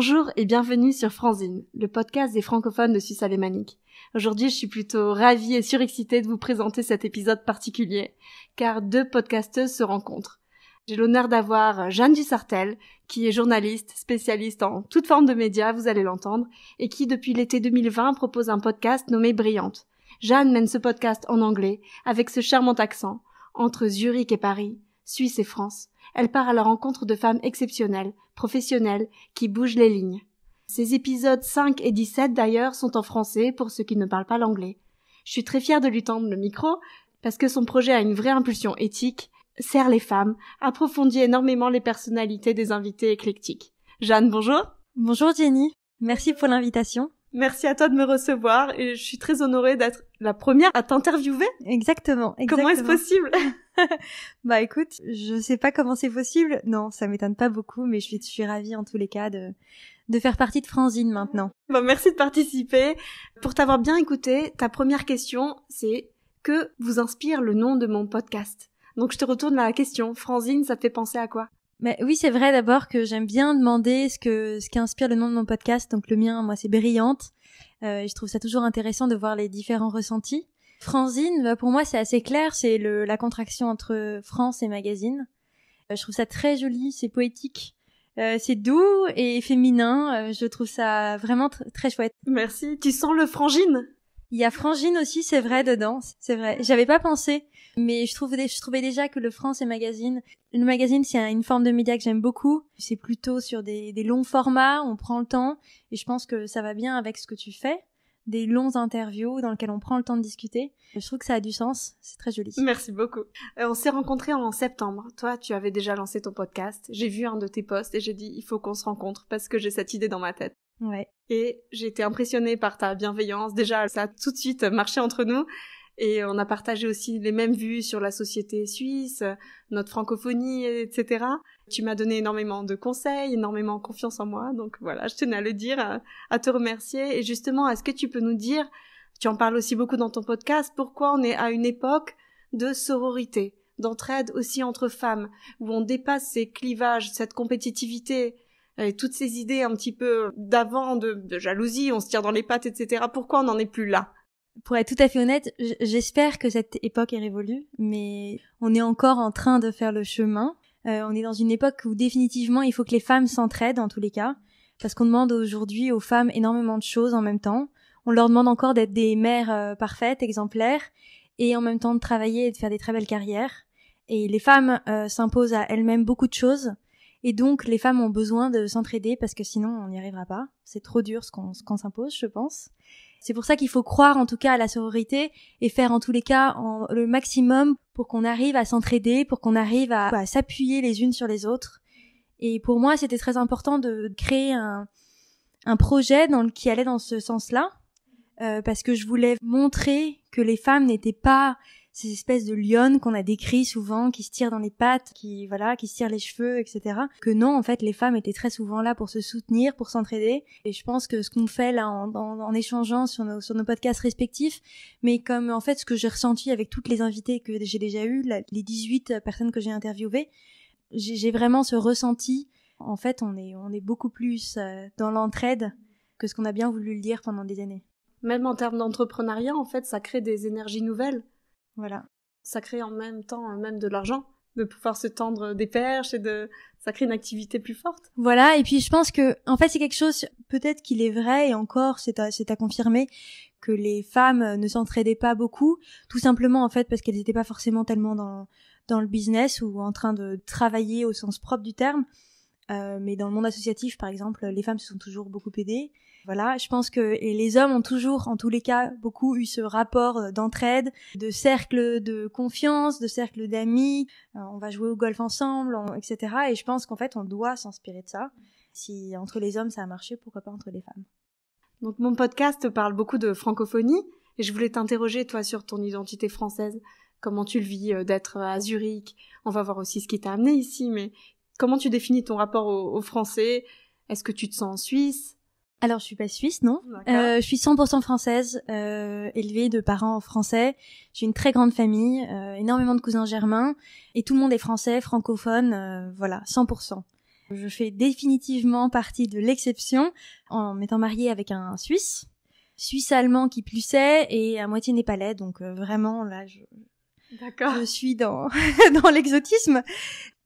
Bonjour et bienvenue sur Franzine, le podcast des francophones de Suisse alémanique. Aujourd'hui, je suis plutôt ravie et surexcitée de vous présenter cet épisode particulier, car deux podcasteuses se rencontrent. J'ai l'honneur d'avoir Jeanne Dussartel, qui est journaliste, spécialiste en toute forme de médias, vous allez l'entendre, et qui depuis l'été 2020 propose un podcast nommé Brillante. Jeanne mène ce podcast en anglais, avec ce charmant accent, entre Zurich et Paris, Suisse et France elle part à la rencontre de femmes exceptionnelles, professionnelles, qui bougent les lignes. Ces épisodes 5 et 17 d'ailleurs sont en français pour ceux qui ne parlent pas l'anglais. Je suis très fière de lui tendre le micro parce que son projet a une vraie impulsion éthique, sert les femmes, approfondit énormément les personnalités des invités éclectiques. Jeanne, bonjour. Bonjour Jenny. Merci pour l'invitation. Merci à toi de me recevoir et je suis très honorée d'être la première à t'interviewer. Exactement, Comment est-ce possible Bah écoute, je sais pas comment c'est possible. Non, ça m'étonne pas beaucoup, mais je suis, je ravie en tous les cas de, faire partie de Franzine maintenant. Bah merci de participer. Pour t'avoir bien écouté, ta première question, c'est que vous inspire le nom de mon podcast Donc je te retourne la question. Franzine, ça te fait penser à quoi mais oui, c'est vrai d'abord que j'aime bien demander ce que ce qui inspire le nom de mon podcast. Donc le mien, moi, c'est Brillante. Euh, je trouve ça toujours intéressant de voir les différents ressentis. Franzine, bah, pour moi, c'est assez clair. C'est la contraction entre France et magazine. Euh, je trouve ça très joli, c'est poétique. Euh, c'est doux et féminin. je trouve ça vraiment très chouette. Merci. Tu sens le frangine il y a Frangine aussi, c'est vrai, dedans. C'est vrai. J'avais pas pensé. Mais je trouvais, déjà que le France et magazine, le magazine, c'est une forme de média que j'aime beaucoup. C'est plutôt sur des, longs formats, on prend le temps. Et je pense que ça va bien avec ce que tu fais des longs interviews dans lesquels on prend le temps de discuter. Je trouve que ça a du sens, c'est très joli. Merci beaucoup. Euh, on s'est rencontrés en septembre. Toi, tu avais déjà lancé ton podcast. J'ai vu un de tes posts et j'ai dit il faut qu'on se rencontre parce que j'ai cette idée dans ma tête. Et j'ai été impressionnée par ta bienveillance. Déjà, ça a tout de suite marché entre nous. Et on a partagé aussi les mêmes vues sur la société suisse, notre francophonie, etc. Tu m'as donné énormément de conseils, énormément confiance en moi. Donc voilà, je tenais à le dire, à, à te remercier. Et justement, est-ce que tu peux nous dire, tu en parles aussi beaucoup dans ton podcast, pourquoi on est à une époque de sororité, d'entraide aussi entre femmes, où on dépasse ces clivages, cette compétitivité, toutes ces idées un petit peu d'avant de, jalousie, on se tire dans les pattes, etc. Pourquoi on n'en est plus là pour être tout à fait honnête, j'espère que cette époque est révolue, mais on est encore en train de faire le chemin. Euh, on est dans une époque où définitivement il faut que les femmes s'entraident en tous les cas, parce qu'on demande aujourd'hui aux femmes énormément de choses en même temps. On leur demande encore d'être des mères euh, parfaites, exemplaires, et en même temps de travailler et de faire des très belles carrières. Et les femmes euh, s'imposent à elles-mêmes beaucoup de choses, et donc, les femmes ont besoin de s'entraider parce que sinon, on n'y arrivera pas. C'est trop dur ce qu'on s'impose, je pense. C'est pour ça qu'il faut croire en tout cas à la sororité et faire en tous les cas le maximum pour qu'on arrive à s'entraider, pour qu'on arrive à, s'appuyer les unes sur les autres. Et pour moi, c'était très important de créer un, projet dans le, qui allait dans ce sens-là, euh, parce que je voulais montrer que les femmes n'étaient pas ces espèces de lionnes qu'on a décrit souvent, qui se tirent dans les pattes, qui voilà, qui se tirent les cheveux, etc. Que non, en fait, les femmes étaient très souvent là pour se soutenir, pour s'entraider. Et je pense que ce qu'on fait là en, échangeant sur nos, sur nos podcasts respectifs, mais comme en fait ce que j'ai ressenti avec toutes les invités que j'ai déjà eues, les 18 personnes que j'ai interviewées, j'ai vraiment ce ressenti. En fait, on est, on est beaucoup plus euh, dans l'entraide que ce qu'on a bien voulu le dire pendant des années. Même en termes d'entrepreneuriat, en fait, ça crée des énergies nouvelles. Voilà. Ça crée en même temps euh, même de l'argent de pouvoir se tendre euh, des perches et de ça crée une activité plus forte. Voilà, et puis je pense que en fait c'est quelque chose peut-être qu'il est vrai et encore c'est à, c'est à confirmer que les femmes euh, ne s'entraidaient pas beaucoup, tout simplement en fait parce qu'elles n'étaient pas forcément tellement dans dans le business ou en train de travailler au sens propre du terme. mais dans le monde associatif, par exemple, les femmes se sont toujours beaucoup aidées voilà, je pense que les hommes ont toujours, en tous les cas, beaucoup eu ce rapport euh, d'entraide, de cercle de confiance, de cercle d'amis. Euh, on va jouer au golf ensemble, etc. Et je pense qu'en fait, on doit s'inspirer de ça. Si entre les hommes ça a marché, pourquoi pas entre les femmes Donc mon podcast parle beaucoup de francophonie et je voulais t'interroger toi sur ton identité française. Comment tu le vis euh, d'être à Zurich On va voir aussi ce qui t'a amené ici, mais comment tu définis ton rapport aux au français Est-ce que tu te sens en Suisse alors, je suis pas suisse, non. Euh, je suis 100% française, euh, élevée de parents français. J'ai une très grande famille, euh, énormément de cousins germains, et tout le monde est français, francophone, euh, voilà, 100%. Je fais définitivement partie de l'exception en m'étant mariée avec un Suisse, Suisse-allemand qui plus est, et à moitié népalais, donc vraiment, là, je... D'accord. Je suis dans, dans l'exotisme.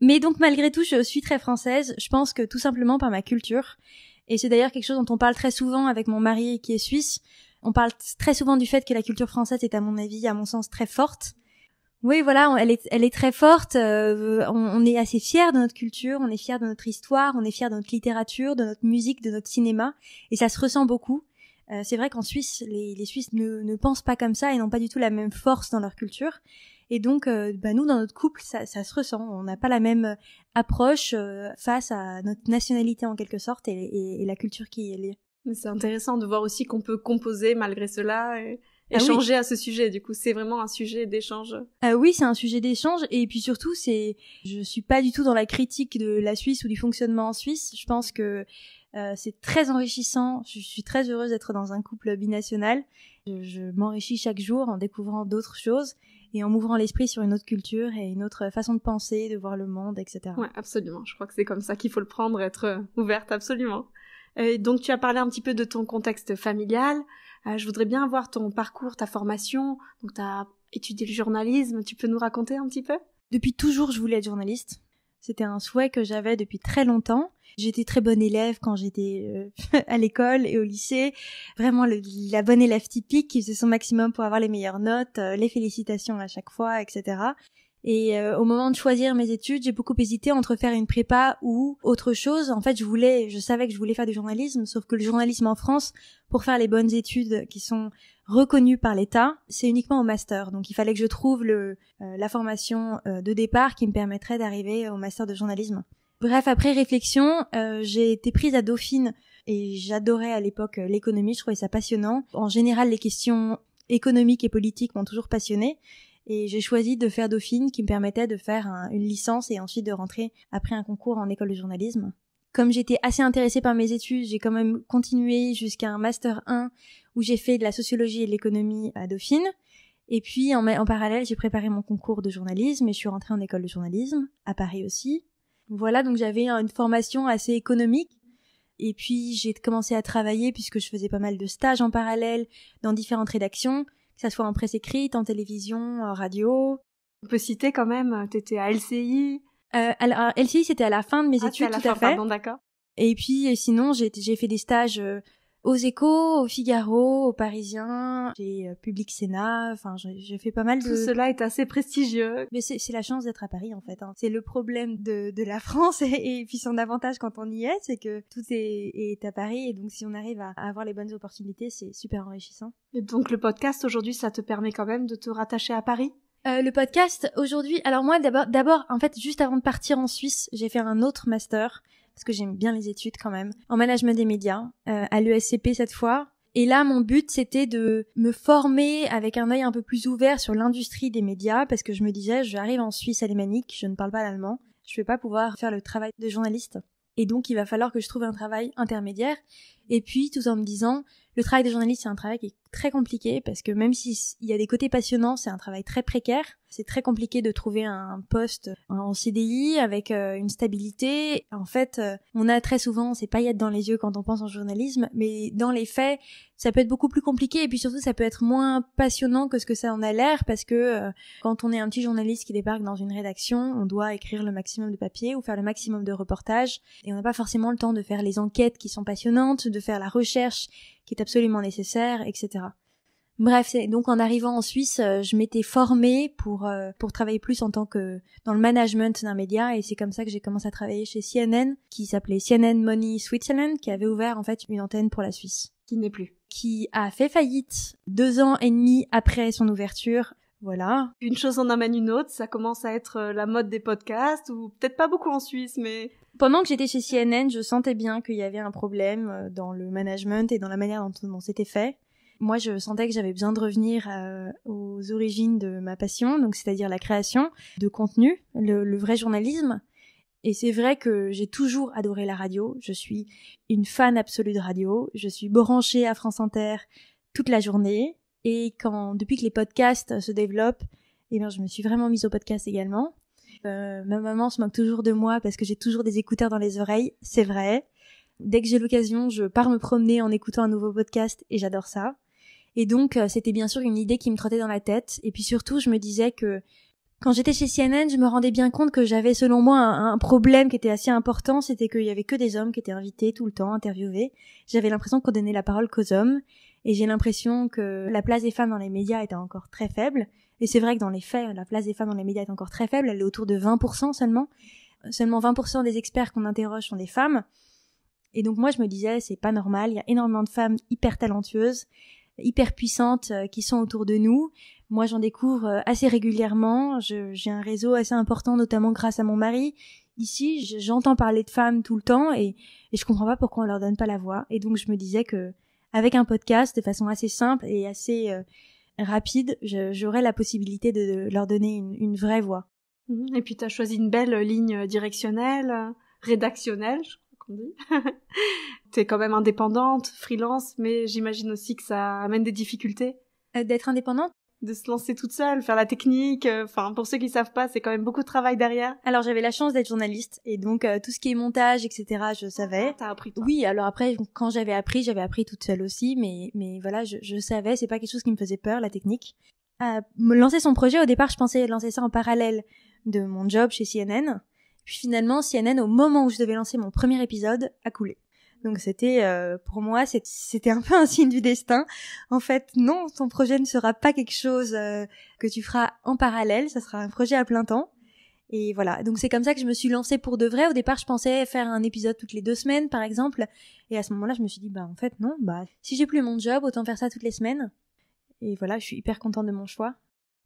Mais donc, malgré tout, je suis très française. Je pense que tout simplement par ma culture et c'est d'ailleurs quelque chose dont on parle très souvent avec mon mari qui est suisse. On parle très souvent du fait que la culture française est, à mon avis, à mon sens, très forte. Oui, voilà, elle est, elle est très forte. Euh, on, on, est assez fier de notre culture, on est fier de notre histoire, on est fier de notre littérature, de notre musique, de notre cinéma, et ça se ressent beaucoup. Euh, c'est vrai qu'en Suisse, les, Suisses ne, pensent pas comme ça et n'ont pas du tout la même force dans leur culture. Et donc, euh, bah, nous, dans notre couple, ça, se ressent. On n'a pas la même approche euh, face à notre nationalité en quelque sorte et, la culture qui y est liée. C'est intéressant de voir aussi qu'on peut composer malgré cela. Et ah échanger à ce sujet. Du coup, c'est vraiment un sujet d'échange. Ah oui, c'est un sujet d'échange. Et puis surtout, c'est, je suis pas du tout dans la critique de la Suisse ou du fonctionnement en Suisse. Je pense que euh, c'est très enrichissant. Je suis très heureuse d'être dans un couple binational. Je, m'enrichis chaque jour en découvrant d'autres choses et en m'ouvrant l'esprit sur une autre culture et une autre façon de penser, de voir le monde, etc. Oui, absolument. Je crois que c'est comme ça qu'il faut le prendre, être euh, ouverte, absolument. Euh, donc tu as parlé un petit peu de ton contexte familial. je voudrais bien voir ton parcours, ta formation. Donc tu as étudié le journalisme. Tu peux nous raconter un petit peu Depuis toujours, je voulais être journaliste. C'était un souhait que j'avais depuis très longtemps. J'étais très bonne élève quand j'étais euh, à l'école et au lycée. Vraiment la bonne élève typique qui faisait son maximum pour avoir les meilleures notes, euh, les félicitations à chaque fois, etc. Et euh, au moment de choisir mes études, j'ai beaucoup hésité entre faire une prépa ou autre chose. En fait, je voulais, je savais que je voulais faire du journalisme, sauf que le journalisme en France, pour faire les bonnes études qui sont reconnues par l'État, c'est uniquement au master. Donc, il fallait que je trouve le, euh, la formation euh, de départ qui me permettrait d'arriver au master de journalisme. Bref, après réflexion, j'ai été prise à Dauphine et j'adorais à l'époque l'économie. Je trouvais ça passionnant. En général, les questions économiques et politiques m'ont toujours passionnée et j'ai choisi de faire Dauphine qui me permettait de faire une licence et ensuite de rentrer après un concours en école de journalisme. Comme j'étais assez intéressée par mes études, j'ai quand même continué jusqu'à un master 1 où j'ai fait de la sociologie et de l'économie à Dauphine. Et puis en, en parallèle, j'ai préparé mon concours de journalisme et je suis rentrée en école de journalisme à Paris aussi. Voilà, donc j'avais une formation assez économique et puis j'ai commencé à travailler puisque je faisais pas mal de stages en parallèle dans différentes rédactions que ce soit en presse écrite, en télévision, en radio. On peut citer quand même, euh, tu étais à LCI. Euh, alors, LCI, c'était à la fin de mes ah, études, tout à fait. d'accord. Et puis, euh, sinon, j'ai fait des stages aux Échos, au Figaro, aux Parisiens, j'ai euh, Public Sénat, enfin je fais pas mal de... Tout cela est assez prestigieux. Mais c'est la chance d'être à Paris en fait. Hein. C'est le problème de, de la France et, puis son avantage quand on y est, c'est que tout est, à Paris et donc si on arrive à, avoir les bonnes opportunités, c'est super enrichissant. Et donc le podcast aujourd'hui, ça te permet quand même de te rattacher à Paris euh, le podcast aujourd'hui. Alors moi d'abord, d'abord en fait juste avant de partir en Suisse, j'ai fait un autre master parce que j'aime bien les études quand même, en management des médias, euh, à l'ESCP cette fois. Et là, mon but, c'était de me former avec un œil un peu plus ouvert sur l'industrie des médias, parce que je me disais, j'arrive en Suisse alémanique, je ne parle pas l'allemand, je ne vais pas pouvoir faire le travail de journaliste. Et donc, il va falloir que je trouve un travail intermédiaire. Et puis, tout en me disant, le travail de journaliste, c'est un travail qui est très compliqué parce que même s'il y a des côtés passionnants, c'est un travail très précaire. C'est très compliqué de trouver un poste en CDI avec euh, une stabilité. En fait, euh, on a très souvent ces paillettes dans les yeux quand on pense en journalisme, mais dans les faits, ça peut être beaucoup plus compliqué et puis surtout, ça peut être moins passionnant que ce que ça en a l'air parce que euh, quand on est un petit journaliste qui débarque dans une rédaction, on doit écrire le maximum de papier ou faire le maximum de reportages et on n'a pas forcément le temps de faire les enquêtes qui sont passionnantes, de faire la recherche qui est absolument nécessaire, etc. Bref, donc en arrivant en Suisse, euh, je m'étais formée pour euh, pour travailler plus en tant que dans le management d'un média et c'est comme ça que j'ai commencé à travailler chez CNN qui s'appelait CNN Money Switzerland qui avait ouvert en fait une antenne pour la Suisse. Qui n'est plus. Qui a fait faillite deux ans et demi après son ouverture. Voilà. Une chose en amène une autre, ça commence à être euh, la mode des podcasts, ou peut-être pas beaucoup en Suisse, mais pendant que j'étais chez CNN, je sentais bien qu'il y avait un problème euh, dans le management et dans la manière dont, on s'était fait. Moi, je sentais que j'avais besoin de revenir euh, aux origines de ma passion, donc c'est-à-dire la création de contenu, le, vrai journalisme. Et c'est vrai que j'ai toujours adoré la radio. Je suis une fan absolue de radio. Je suis branchée à France Inter toute la journée. Et quand, depuis que les podcasts se développent, eh bien, je me suis vraiment mise au podcast également. Euh, ma maman se moque toujours de moi parce que j'ai toujours des écouteurs dans les oreilles, c'est vrai. Dès que j'ai l'occasion, je pars me promener en écoutant un nouveau podcast et j'adore ça. Et donc, euh, c'était bien sûr une idée qui me trottait dans la tête. Et puis surtout, je me disais que quand j'étais chez CNN, je me rendais bien compte que j'avais, selon moi, un, problème qui était assez important, c'était qu'il y avait que des hommes qui étaient invités tout le temps, interviewés. J'avais l'impression qu'on donnait la parole qu'aux hommes, et j'ai l'impression que la place des femmes dans les médias était encore très faible. Et c'est vrai que dans les faits, la place des femmes dans les médias est encore très faible. Elle est autour de 20% seulement. Euh, seulement 20% des experts qu'on interroge sont des femmes. Et donc moi, je me disais, c'est pas normal. Il y a énormément de femmes hyper talentueuses, hyper puissantes euh, qui sont autour de nous. Moi, j'en découvre euh, assez régulièrement. J'ai un réseau assez important, notamment grâce à mon mari. Ici, j'entends parler de femmes tout le temps et, et je comprends pas pourquoi on leur donne pas la voix. Et donc, je me disais que avec un podcast, de façon assez simple et assez rapide, j'aurai la possibilité de leur donner une, vraie voix. Mhm. Et puis tu as choisi une belle ligne directionnelle, rédactionnelle, je crois qu'on dit. tu es quand même indépendante, freelance, mais j'imagine aussi que ça amène des difficultés. Euh, d'être indépendante de se lancer toute seule, faire la technique. Euh, enfin, pour ceux qui savent pas, c'est quand même beaucoup de travail derrière. Alors, j'avais la chance d'être journaliste et donc euh, tout ce qui est montage, etc., je savais. Ah, t'as appris toi. Oui, alors après, quand j'avais appris, j'avais appris toute seule aussi, mais mais voilà, je, savais. C'est pas quelque chose qui me faisait peur, la technique. À euh, me lancer son projet, au départ, je pensais lancer ça en parallèle de mon job chez CNN. Puis finalement, CNN, au moment où je devais lancer mon premier épisode, a coulé. Donc c'était euh, pour moi c'était un peu un signe du destin. En fait, non, ton projet ne sera pas quelque chose euh, que tu feras en parallèle, ça sera un projet à plein temps. Et voilà, donc c'est comme ça que je me suis lancée pour de vrai. Au départ, je pensais faire un épisode toutes les deux semaines, par exemple. Et à ce moment-là, je me suis dit, bah en fait non, bah si j'ai plus mon job, autant faire ça toutes les semaines. Et voilà, je suis hyper contente de mon choix.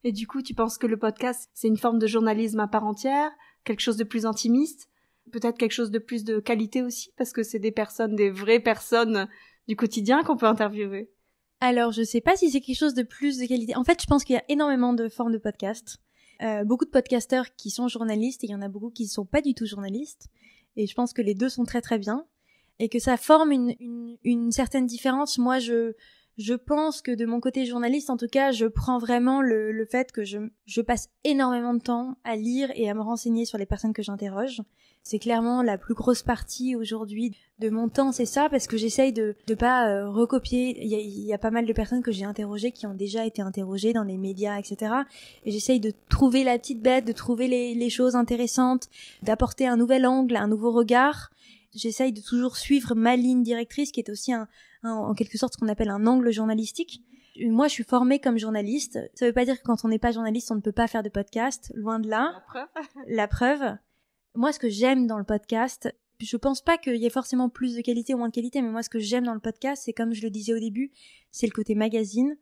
Et du coup, tu penses que le podcast, c'est une forme de journalisme à part entière, quelque chose de plus intimiste peut-être quelque chose de plus de qualité aussi, parce que c'est des personnes, des vraies personnes du quotidien qu'on peut interviewer. Alors, je sais pas si c'est quelque chose de plus de qualité. En fait, je pense qu'il y a énormément de formes de podcasts. Euh, beaucoup de podcasteurs qui sont journalistes et il y en a beaucoup qui ne sont pas du tout journalistes. Et je pense que les deux sont très très bien et que ça forme une, une, une certaine différence. Moi, je, je pense que de mon côté journaliste, en tout cas, je prends vraiment le, le fait que je, je, passe énormément de temps à lire et à me renseigner sur les personnes que j'interroge. C'est clairement la plus grosse partie aujourd'hui de mon temps, c'est ça, parce que j'essaye de ne pas euh, recopier. Il y a, y a, pas mal de personnes que j'ai interrogées qui ont déjà été interrogées dans les médias, etc. Et j'essaye de trouver la petite bête, de trouver les, les choses intéressantes, d'apporter un nouvel angle, un nouveau regard j'essaye de toujours suivre ma ligne directrice, qui est aussi un, en quelque sorte ce qu'on appelle un angle journalistique. Euh, moi, je suis formée comme journaliste. Ça ne veut pas dire que quand on n'est pas journaliste, on ne peut pas faire de podcast. Loin de là. La preuve. La preuve. Moi, ce que j'aime dans le podcast, je ne pense pas qu'il y ait forcément plus de qualité ou moins de qualité, mais moi, ce que j'aime dans le podcast, c'est comme je le disais au début, c'est le côté magazine.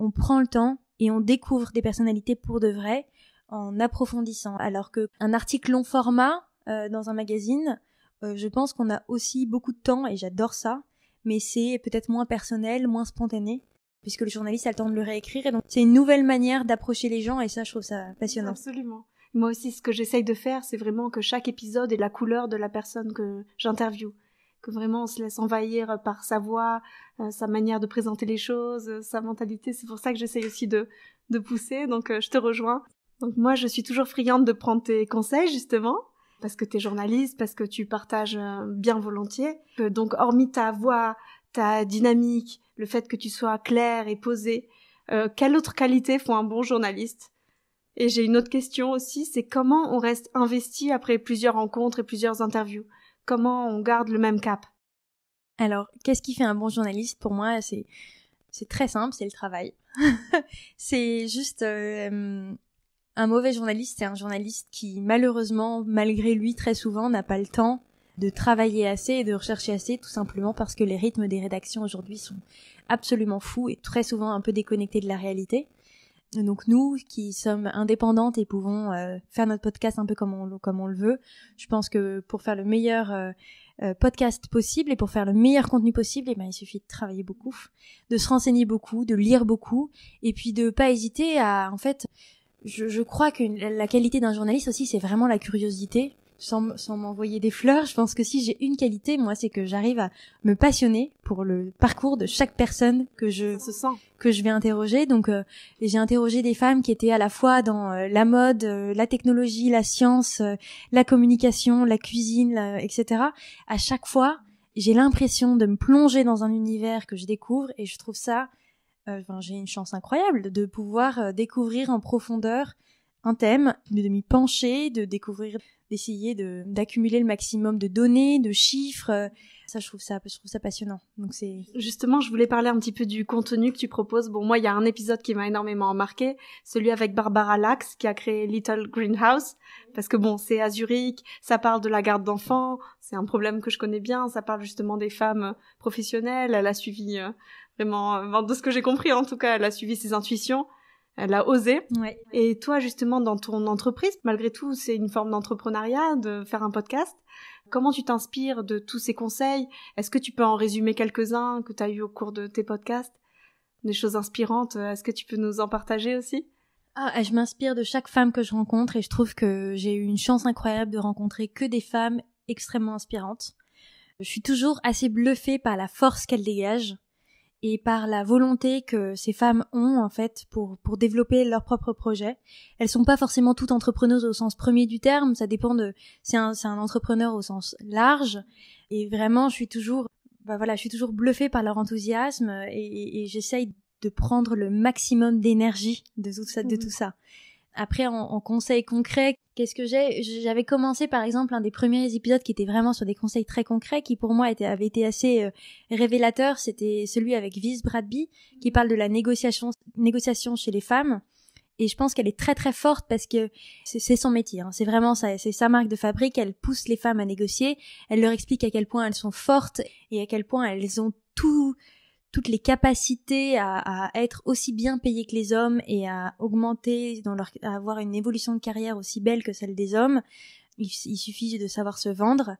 On prend le temps et on découvre des personnalités pour de vrai en approfondissant. Alors qu'un article long format euh, dans un magazine, euh, je pense qu'on a aussi beaucoup de temps et j'adore ça mais c'est peut-être moins personnel, moins spontané, puisque le journaliste a le temps de le réécrire. Et donc, c'est une nouvelle manière d'approcher les gens, et ça, je trouve ça passionnant. Absolument. Moi aussi, ce que j'essaye de faire, c'est vraiment que chaque épisode ait la couleur de la personne que j'interviewe. Que vraiment, on se laisse envahir par sa voix, euh, sa manière de présenter les choses, euh, sa mentalité. C'est pour ça que j'essaye aussi de, pousser. Donc, euh, je te rejoins. Donc, moi, je suis toujours friande de prendre tes conseils, justement parce que tu es journaliste, parce que tu partages euh, bien volontiers. Euh, donc, hormis ta voix, ta dynamique, le fait que tu sois claire et posée, euh, quelle autre qualité font un bon journaliste Et j'ai une autre question aussi, c'est comment on reste investi après plusieurs rencontres et plusieurs interviews Comment on garde le même cap Alors, qu'est-ce qui fait un bon journaliste Pour moi, c'est très simple, c'est le travail. c'est juste un mauvais journaliste, c'est un journaliste qui, malheureusement, malgré lui, très souvent, n'a pas le temps de travailler assez et de rechercher assez, tout simplement parce que les rythmes des rédactions aujourd'hui sont absolument fous et très souvent un peu déconnectés de la réalité. Donc nous, qui sommes indépendantes et pouvons euh, faire notre podcast un peu comme on, le veut, je pense que pour faire le meilleur euh, euh, podcast possible et pour faire le meilleur contenu possible, eh ben, il suffit de travailler beaucoup, de se renseigner beaucoup, de lire beaucoup, et puis de pas hésiter à en fait je, crois que la qualité d'un journaliste aussi, c'est vraiment la curiosité. Sans, m'envoyer des fleurs, je pense que si j'ai une qualité, moi, c'est que j'arrive à me passionner pour le parcours de chaque personne que je que je vais interroger. Donc, euh, j'ai interrogé des femmes qui étaient à la fois dans euh, la mode, euh, la technologie, la science, la communication, la cuisine, etc. À chaque fois, j'ai l'impression de me plonger dans un univers que je découvre et je trouve ça euh, j'ai une chance incroyable de pouvoir euh, découvrir en profondeur un thème, de m'y pencher, de découvrir, d'essayer de d'accumuler le maximum de données, de chiffres. Euh, ça, je trouve ça, je trouve ça passionnant. Donc c'est justement, je voulais parler un petit peu du contenu que tu proposes. Bon, moi, il y a un épisode qui m'a énormément marqué, celui avec Barbara Lax qui a créé Little Greenhouse, parce que bon, c'est à Zurich, ça parle de la garde d'enfants, c'est un problème que je connais bien, ça parle justement des femmes professionnelles. Elle a suivi Vraiment, de ce que j'ai compris, en tout cas, elle a suivi ses intuitions, elle a osé. Et toi, justement, dans ton entreprise, malgré tout, c'est une forme d'entrepreneuriat, de faire un podcast. Comment tu t'inspires de tous ces conseils Est-ce que tu peux en résumer quelques-uns que tu as eu au cours de tes podcasts Des choses inspirantes euh, Est-ce que tu peux nous en partager aussi ah, je m'inspire de chaque femme que je rencontre et je trouve que j'ai eu une chance incroyable de rencontrer que des femmes extrêmement inspirantes. Je suis toujours assez bluffée par la force qu'elles dégagent et par la volonté que ces femmes ont en fait pour pour développer leur propre projet. Elles sont pas forcément toutes entrepreneuses au sens premier du terme, ça dépend de c'est un c'est un entrepreneur au sens large et vraiment je suis toujours bah voilà, je suis toujours bluffée par leur enthousiasme et, et, et j'essaye de prendre le maximum d'énergie de tout ça, de mmh tout ça. Après, en, conseils concrets, qu'est-ce que j'ai J'avais commencé par exemple un des premiers épisodes qui était vraiment sur des conseils très concrets, qui pour moi avait été assez euh, révélateur. C'était celui avec Viz Bradby, qui parle de la négociation, chez les femmes. Et je pense qu'elle est très très forte parce que c'est son métier, hein. c'est vraiment sa marque de fabrique. Elle pousse les femmes à négocier, elle leur explique à quel point elles sont fortes et à quel point elles ont tout toutes les capacités à, être aussi bien payées que les hommes et à augmenter, dans leur, à avoir une évolution de carrière aussi belle que celle des hommes. Il, suffit de savoir se vendre.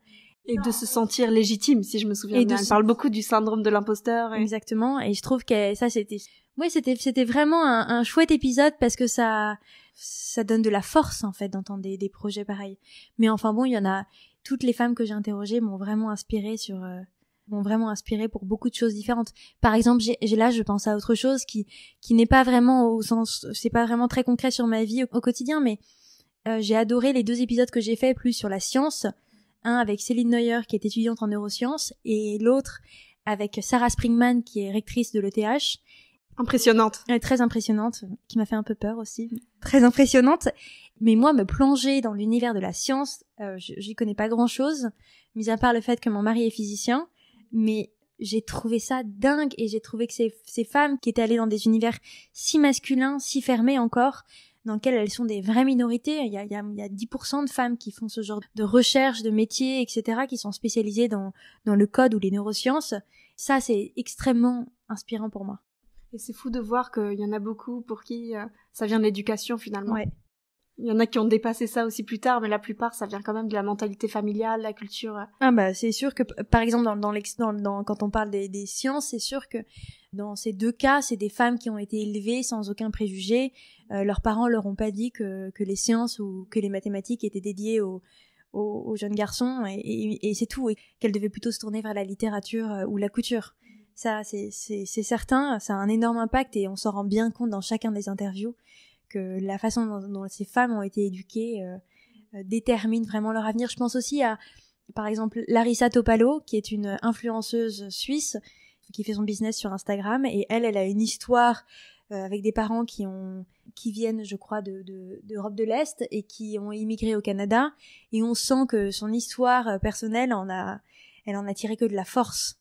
Et de se sentir légitime, si je me souviens bien. On parle beaucoup du syndrome de l'imposteur. Exactement. Et je trouve que ça, c'était, ouais, c'était, c'était vraiment un, chouette épisode parce que ça, ça donne de la force, en fait, d'entendre des, projets pareils. Mais enfin bon, il y en a, toutes les femmes que j'ai interrogées m'ont vraiment inspirée sur, euh, m'ont vraiment inspiré pour beaucoup de choses différentes. Par exemple, j'ai là, je pense à autre chose qui qui n'est pas vraiment au sens, c'est pas vraiment très concret sur ma vie au, quotidien, mais euh, j'ai adoré les deux épisodes que j'ai fait plus sur la science, un avec Céline Neuer qui est étudiante en neurosciences et l'autre avec Sarah Springman qui est rectrice de l'ETH. Impressionnante. Elle est très impressionnante, qui m'a fait un peu peur aussi. Très impressionnante. Mais moi, me plonger dans l'univers de la science, euh, j'y connais pas grand-chose, mis à part le fait que mon mari est physicien mais j'ai trouvé ça dingue et j'ai trouvé que ces, ces, femmes qui étaient allées dans des univers si masculins, si fermés encore, dans lesquels elles sont des vraies minorités, il y a, il y a, il 10% de femmes qui font ce genre de recherche, de métiers, etc., qui sont spécialisées dans, dans le code ou les neurosciences, ça c'est extrêmement inspirant pour moi. Et c'est fou de voir qu'il y en a beaucoup pour qui euh, ça vient de l'éducation finalement. Il y en a qui ont dépassé ça aussi plus tard, mais la plupart, ça vient quand même de la mentalité familiale, la culture. Euh. Ah bah c'est sûr que, par exemple, dans, dans, dans, dans quand on parle des, des sciences, c'est sûr que dans ces deux cas, c'est des femmes qui ont été élevées sans aucun préjugé. Euh, leurs parents leur ont pas dit que, que les sciences ou que les mathématiques étaient dédiées aux, aux, jeunes garçons, et, et, c'est tout, et qu'elles devaient plutôt se tourner vers la littérature euh, ou la couture. Ça, c'est certain, ça a un énorme impact et on s'en rend bien compte dans chacun des interviews la façon dont, ces femmes ont été éduquées euh, euh, détermine vraiment leur avenir. Je pense aussi à, par exemple, Larissa Topalo, qui est une influenceuse suisse qui fait son business sur Instagram. Et elle, elle a une histoire euh, avec des parents qui viennent, je crois, d'Europe de, l'Est et qui ont immigré au Canada. Et on sent que son histoire personnelle elle en a tiré que de la force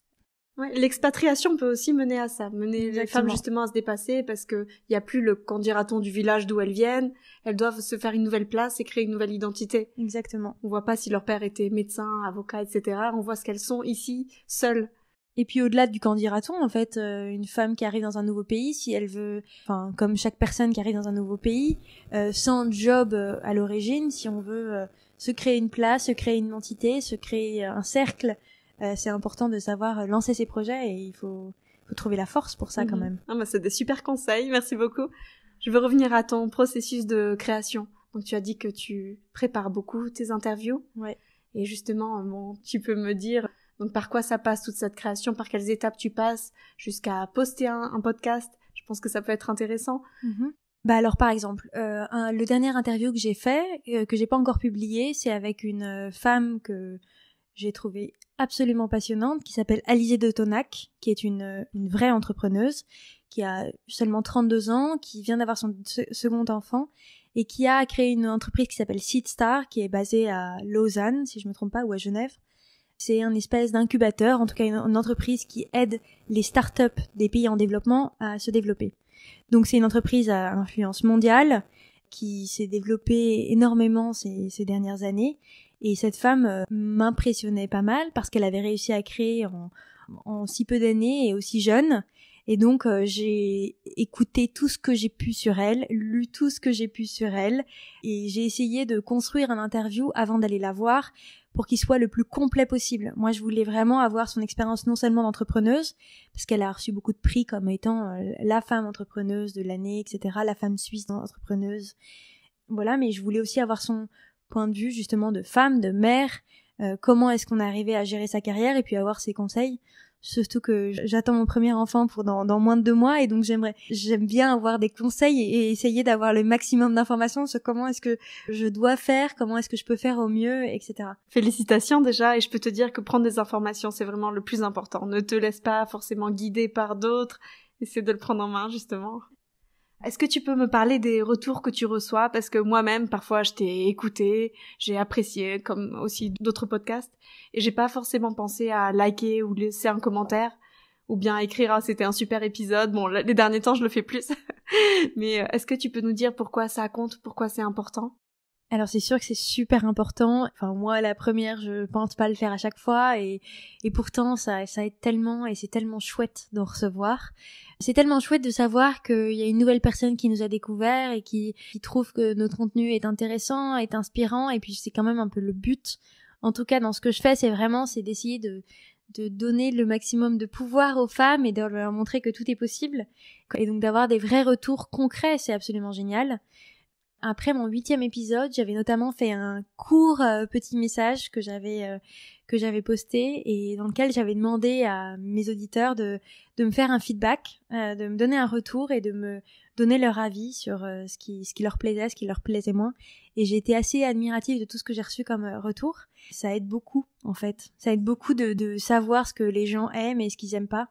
l'expatriation peut aussi mener à ça, mener les femmes justement à se dépasser parce que il y a plus le candidaton du village d'où elles viennent. Elles doivent se faire une nouvelle place et créer une nouvelle identité. Exactement. On voit pas si leur père était médecin, avocat, etc. On voit ce qu'elles sont ici, seules. Et puis au-delà du candidaton, en fait, euh, une femme qui arrive dans un nouveau pays, si elle veut, enfin, comme chaque personne qui arrive dans un nouveau pays, euh, sans job euh, à l'origine, si on veut se créer une place, se créer une identité, se créer un cercle euh, c'est important de savoir euh, lancer ses projets et il faut, trouver la force pour ça quand mhm. même. Ah bah, c'est des super conseils, merci beaucoup. Je veux revenir à ton processus de création. Donc tu as dit que tu prépares beaucoup tes interviews. Ouais. Et justement, bon, tu peux me dire donc par quoi ça passe toute cette création, par quelles étapes tu passes jusqu'à poster un, un, podcast. Je pense que ça peut être intéressant. Mhm. Bah alors par exemple, euh, le dernier interview que j'ai fait, que j'ai pas encore publié, c'est avec une femme que j'ai trouvé absolument passionnante, qui s'appelle Alizée de Tonac, qui est une, euh, une, vraie entrepreneuse, qui a seulement 32 ans, qui vient d'avoir son second enfant, et qui a créé une entreprise qui s'appelle SeedStar, qui est basée à Lausanne, si je ne me trompe pas, ou à Genève. C'est un espèce d'incubateur, en tout cas une, entreprise qui aide les startups des pays en développement à se développer. Donc c'est une entreprise à influence mondiale, qui s'est développée énormément ces, ces dernières années et cette femme euh, m'impressionnait pas mal parce qu'elle avait réussi à créer en, si peu d'années et aussi jeune. Et donc euh, j'ai écouté tout ce que j'ai pu sur elle, lu tout ce que j'ai pu sur elle, et j'ai essayé de construire un interview avant d'aller la voir pour qu'il soit le plus complet possible. Moi, je voulais vraiment avoir son expérience non seulement d'entrepreneuse, parce qu'elle a reçu beaucoup de prix comme étant euh, la femme entrepreneuse de l'année, etc., la femme suisse entrepreneuse. Voilà, mais je voulais aussi avoir son, point de vue justement de femme, de mère, euh, comment est-ce qu'on est arrivé à gérer sa carrière et puis avoir ses conseils. Surtout que j'attends mon premier enfant pour dans, moins de deux mois et donc j'aimerais, j'aime bien avoir des conseils et, essayer d'avoir le maximum d'informations sur comment est-ce que je dois faire, comment est-ce que je peux faire au mieux, etc. Félicitations déjà et je peux te dire que prendre des informations c'est vraiment le plus important. Ne te laisse pas forcément guider par d'autres, essaie de le prendre en main justement. Est-ce que tu peux me parler des retours que tu reçois Parce que moi-même, parfois, je t'ai écouté, j'ai apprécié, comme aussi d'autres podcasts, et j'ai pas forcément pensé à liker ou laisser un commentaire, ou bien écrire ah, c'était un super épisode. Bon, les derniers temps, je le fais plus. Mais euh, est-ce que tu peux nous dire pourquoi ça compte, pourquoi c'est important alors c'est sûr que c'est super important. Enfin moi la première, je pense pas le faire à chaque fois et, et pourtant ça ça aide tellement et c'est tellement chouette d'en recevoir. C'est tellement chouette de savoir qu'il y a une nouvelle personne qui nous a découvert et qui, qui trouve que notre contenu est intéressant, est inspirant et puis c'est quand même un peu le but. En tout cas dans ce que je fais, c'est vraiment c'est d'essayer de de donner le maximum de pouvoir aux femmes et de leur montrer que tout est possible et donc d'avoir des vrais retours concrets, c'est absolument génial. Après mon huitième épisode, j'avais notamment fait un court euh, petit message euh, que j'avais posté et dans lequel j'avais demandé à mes auditeurs de, de me faire un feedback, euh, de me donner un retour et de me donner leur avis sur ce qui ce qui leur plaisait, ce qui leur plaisait moins. Et j'ai été assez admirative de tout ce que j'ai reçu comme retour. Ça aide beaucoup en fait. Ça aide beaucoup de, de savoir ce que les gens aiment et ce qu'ils n'aiment pas.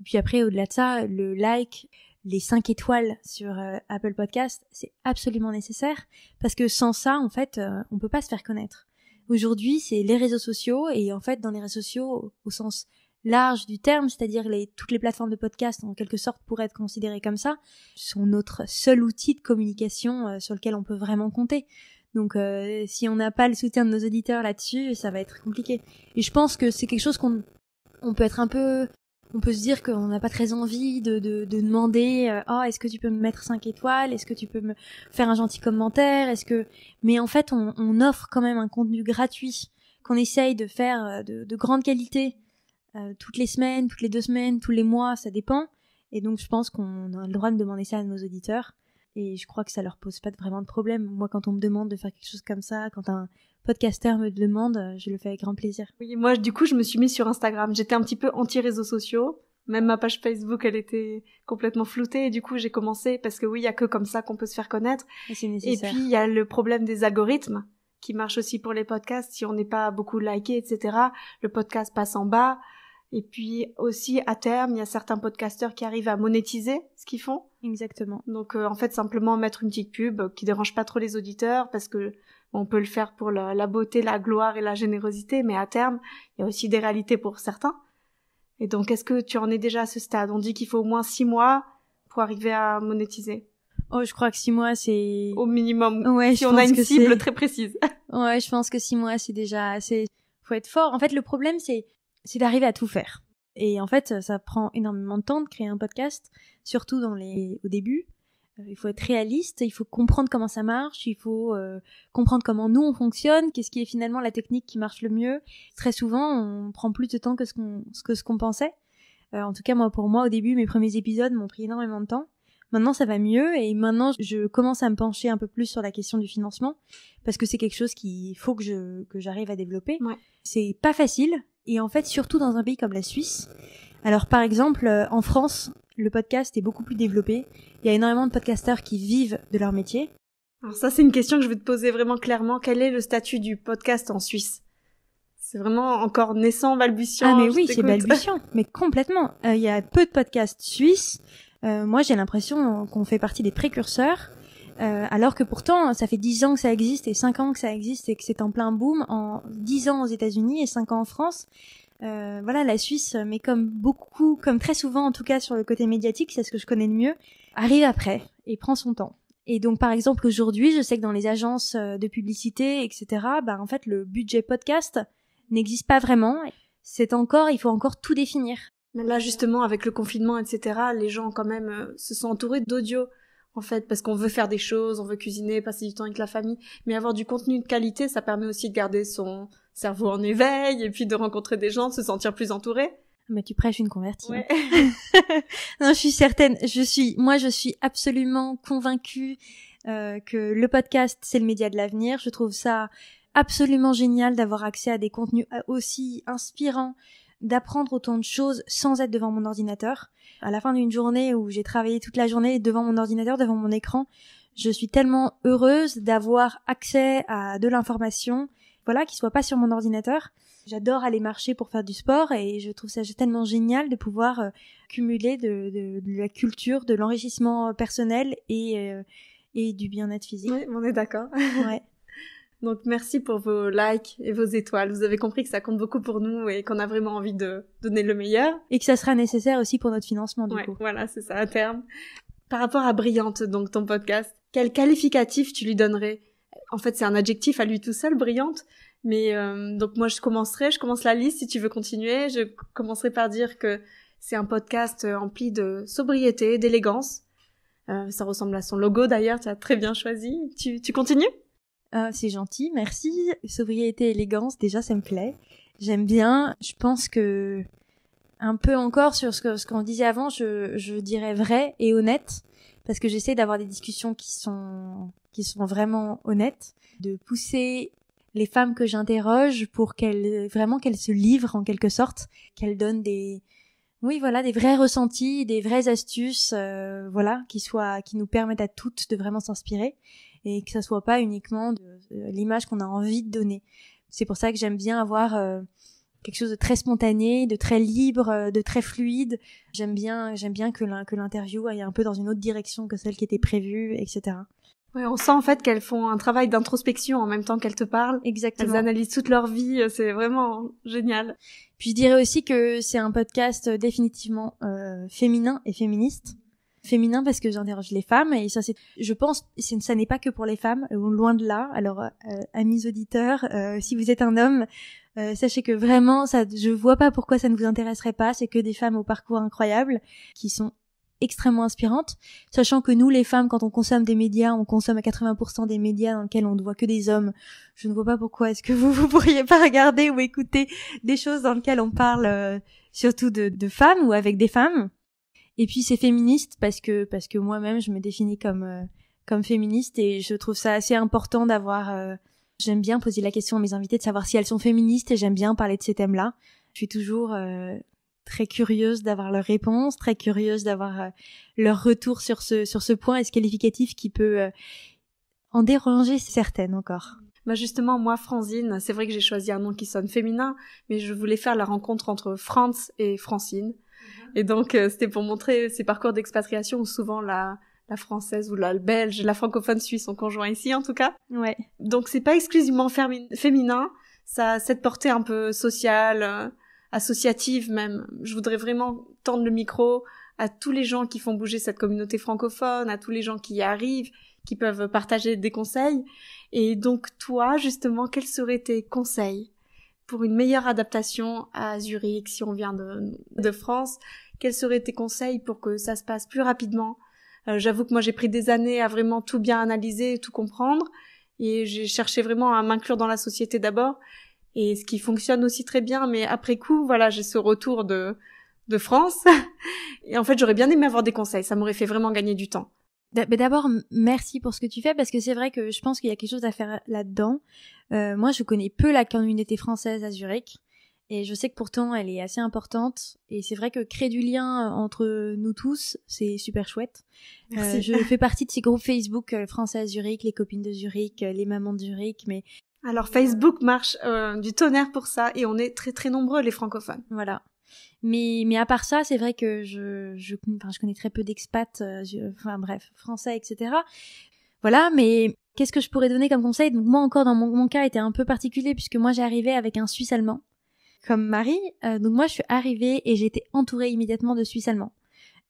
Et puis après, au-delà de ça, le like, les 5 étoiles sur euh, Apple Podcast, c'est absolument nécessaire parce que sans ça, en fait, on euh, on peut pas se faire connaître. Aujourd'hui, c'est les réseaux sociaux et en fait, dans les réseaux sociaux, au sens large du terme, c'est-à-dire les, toutes les plateformes de podcast en quelque sorte pourraient être considérées comme ça, sont notre seul outil de communication euh, sur lequel on peut vraiment compter. Donc si on n'a pas le soutien de nos auditeurs là-dessus, ça va être compliqué. Et je pense que c'est quelque chose qu'on peut être un peu on peut se dire qu'on n'a pas très envie de, de, demander euh, oh est-ce que tu peux me mettre 5 étoiles est-ce que tu peux me faire un gentil commentaire est-ce que mais en fait on, offre quand même un contenu gratuit qu'on essaye de faire euh, de, de grande qualité euh, toutes les semaines toutes les deux semaines tous les mois ça dépend et donc je pense qu'on a le droit de demander ça à nos auditeurs et je crois que ça leur pose pas vraiment de problème. Moi, quand on me demande de faire quelque chose comme ça, quand un podcasteur me demande, euh, je le fais avec grand plaisir. Oui, moi, du coup, je me suis mise sur Instagram. J'étais un petit peu anti-réseaux sociaux. Même ma page Facebook, elle était complètement floutée. Et du coup, j'ai commencé parce que oui, il y a que comme ça qu'on peut se faire connaître. Ah, et, et puis, il y a le problème des algorithmes qui marche aussi pour les podcasts. Si on n'est pas beaucoup liké, etc., le podcast passe en bas. Et puis aussi, à terme, il y a certains podcasteurs qui arrivent à monétiser ce qu'ils font. Exactement. Donc euh, en fait, simplement mettre une petite pub qui dérange pas trop les auditeurs parce que on peut le faire pour la, beauté, la gloire et la générosité, mais à terme, il y a aussi des réalités pour certains. Et donc, est-ce que tu en es déjà à ce stade On dit qu'il faut au moins six mois pour arriver à monétiser. Oh, je crois que six mois, c'est... Au minimum, ouais, si on a une cible très précise. ouais, je pense que six mois, c'est déjà assez... Faut être fort. En fait, le problème, c'est c'est d'arriver à tout faire. Et en fait, ça prend énormément de temps de créer un podcast, surtout dans les, au début. Euh, il faut être réaliste, il faut comprendre comment ça marche, il faut euh, comprendre comment nous on fonctionne, qu'est-ce qui est finalement la technique qui marche le mieux. Très souvent, on prend plus de temps que ce qu'on que ce qu'on pensait. Euh, en tout cas, moi, pour moi, au début, mes premiers épisodes m'ont pris énormément de temps. Maintenant, ça va mieux et maintenant, je commence à me pencher un peu plus sur la question du financement parce que c'est quelque chose qu'il faut que je que j'arrive à développer. Ouais. C'est pas facile, et en fait surtout dans un pays comme la Suisse. Alors par exemple, euh, en France, le podcast est beaucoup plus développé. Il y a énormément de podcasteurs qui vivent de leur métier. Alors ça, c'est une question que je veux te poser vraiment clairement. Quel est le statut du podcast en Suisse C'est vraiment encore naissant, balbutiant. Ah, mais oui, c'est balbutiant, mais complètement. Euh, il y a peu de podcasts suisses. Euh, moi, j'ai l'impression qu'on fait partie des précurseurs. Euh, alors que pourtant, ça fait 10 ans que ça existe et 5 ans que ça existe et que c'est en plein boom, en 10 ans aux États-Unis et 5 ans en France. Euh, voilà, la Suisse, euh, mais comme beaucoup, comme très souvent en tout cas sur le côté médiatique, c'est ce que je connais le mieux, arrive après et prend son temps. Et donc par exemple aujourd'hui, je sais que dans les agences de publicité, etc., bah en fait le budget podcast n'existe pas vraiment. C'est encore, il faut encore tout définir. mais Là justement avec le confinement, etc., les gens quand même se sont entourés d'audio en fait, parce qu'on veut faire des choses, on veut cuisiner, passer du temps avec la famille. Mais avoir du contenu de qualité, ça permet aussi de garder son cerveau en éveil et puis de rencontrer des gens, de se sentir plus entouré. Mais tu prêches une convertie. Hein. Ouais. non, je suis certaine. Je suis, moi, je suis absolument convaincue euh, que le podcast, c'est le média de l'avenir. Je trouve ça absolument génial d'avoir accès à des contenus euh, aussi inspirants d'apprendre autant de choses sans être devant mon ordinateur. À la fin d'une journée où j'ai travaillé toute la journée devant mon ordinateur, devant mon écran, je suis tellement heureuse d'avoir accès à de l'information, voilà, qui soit pas sur mon ordinateur. J'adore aller marcher pour faire du sport et je trouve ça tellement génial de pouvoir euh, cumuler de, la culture, de l'enrichissement euh, personnel et, euh, et du bien-être physique. Oui, on est d'accord. ouais. Donc merci pour vos likes et vos étoiles. Vous avez compris que ça compte beaucoup pour nous et qu'on a vraiment envie de donner le meilleur. Et que ça sera nécessaire aussi pour notre financement du ouais, coup. Voilà, c'est ça à terme. Par rapport à Brillante, donc ton podcast, quel qualificatif tu lui donnerais En fait, c'est un adjectif à lui tout seul, Brillante. Mais euh, donc moi, je commencerai, je commence la liste si tu veux continuer. Je commencerai par dire que c'est un podcast euh, empli de sobriété, d'élégance. Euh, ça ressemble à son logo d'ailleurs, tu as très bien choisi. Tu, tu continues ah, c'est gentil, merci. Sobriété, élégance, déjà, ça me plaît. J'aime bien. Je pense que un peu encore sur ce que ce qu'on disait avant, je, je dirais vrai et honnête parce que j'essaie d'avoir des discussions qui sont qui sont vraiment honnêtes, de pousser les femmes que j'interroge pour qu'elles vraiment qu'elles se livrent en quelque sorte, qu'elles donnent des oui voilà des vrais ressentis, des vraies astuces euh, voilà qui soient qui nous permettent à toutes de vraiment s'inspirer et que ça soit pas uniquement euh, l'image qu'on a envie de donner. C'est pour ça que j'aime bien avoir euh, quelque chose de très spontané, de très libre, euh, de très fluide. J'aime bien, j'aime bien que l'interview aille un peu dans une autre direction que celle qui était prévue, etc. Ouais, on sent en fait qu'elles font un travail d'introspection en même temps qu'elles te parlent. Exactement. Elles analysent toute leur vie, c'est vraiment génial. Puis je dirais aussi que c'est un podcast définitivement féminin et féministe féminin parce que j'interroge les femmes et ça c'est je pense ça n'est pas que pour les femmes euh, loin de là alors euh, amis auditeurs euh, si vous êtes un homme sachez que vraiment ça je vois pas pourquoi ça ne vous intéresserait pas c'est que des femmes au parcours incroyable qui sont extrêmement inspirantes sachant que nous les femmes quand on consomme des médias on consomme à 80% des médias dans lesquels on ne voit que des hommes je ne vois pas pourquoi est-ce que vous vous pourriez pas regarder ou écouter des choses dans lesquelles on parle surtout de femmes ou avec des femmes et puis c'est féministe parce que parce que moi-même je me définis comme euh, comme féministe et je trouve ça assez important d'avoir. Euh, j'aime bien poser la question à mes invités de savoir si elles sont féministes et j'aime bien parler de ces thèmes-là. Je suis toujours euh, très curieuse d'avoir leurs réponses, très curieuse d'avoir leur retour sur ce sur ce point et ce qualificatif qui peut en déranger certaines encore. Bah, justement, moi, Franzine, c'est vrai que j'ai choisi un nom qui sonne féminin, mais je voulais faire la rencontre entre Franz et Francine. Mm-hmm. Et donc, euh, c'était pour montrer ces parcours d'expatriation où souvent la, française ou la belge, la francophone suisse son conjoint ici en tout cas. Ouais. Donc c'est pas exclusivement féminin, ça cette portée un peu sociale, euh, associative même. Je voudrais vraiment tendre le micro à tous les gens qui font bouger cette communauté francophone, à tous les gens qui y arrivent, qui peuvent partager des conseils. Et donc toi, justement, quels seraient tes conseils pour une meilleure adaptation à Zurich si on vient de, France Quels seraient tes conseils pour que ça se passe plus rapidement euh, J'avoue que moi j'ai pris des années à vraiment tout bien analyser, tout comprendre et j'ai cherché vraiment à m'inclure dans la société d'abord et ce qui fonctionne aussi très bien mais après coup voilà j'ai ce retour de de France et en fait j'aurais bien aimé avoir des conseils ça m'aurait fait vraiment gagner du temps bah, d'abord, merci pour ce que tu fais parce que c'est vrai que je pense qu'il y a quelque chose à faire là-dedans. Euh, moi, je connais peu la communauté française à Zurich et je sais que pourtant elle est assez importante. Et c'est vrai que créer du lien euh, entre nous tous, c'est super chouette. Euh, je fais partie de ces groupes Facebook euh, français à Zurich, les copines de Zurich, les mamans de Zurich, mais alors Facebook marche du tonnerre pour ça et on est très très nombreux les francophones. Voilà. Mais, mais à part ça, c'est vrai que je, je, enfin, je connais très peu d'expats, euh, enfin bref, français, etc. Voilà, mais qu'est-ce que je pourrais donner comme conseil Donc moi encore, dans mon, mon, cas, était un peu particulier puisque moi j'arrivais avec un Suisse allemand comme mari. Euh, donc moi, je suis arrivée et j'étais entourée immédiatement de suisse allemands.